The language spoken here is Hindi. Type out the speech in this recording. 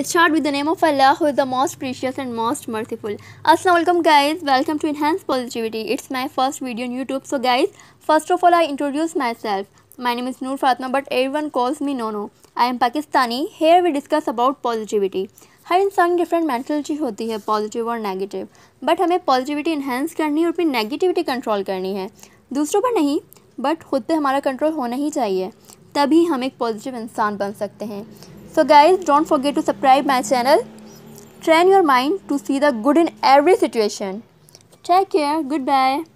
It starts with the name of Allah who is the most precious and most merciful. Assalamu alaikum guys, welcome to Enhanced Positivity. It's my first video on YouTube. So guys, first of all I introduce myself. My name is Noor Fatma but everyone calls me Nono. I am Pakistani. Here we discuss about positivity. हर इंसान की डिफरेंट मैंटलिटी होती है पॉजिटिव और नेगेटिव बट हमें पॉजिटिविटी इन्हेंस करनी है और अपनी नेगेटिविटी कंट्रोल करनी है दूसरों पर नहीं बट खुद पे हमारा कंट्रोल होना ही चाहिए तभी हम एक पॉजिटिव इंसान बन सकते हैं So guys, don't forget to subscribe my channel. Train your mind to see the good in every situation. Take care. Goodbye.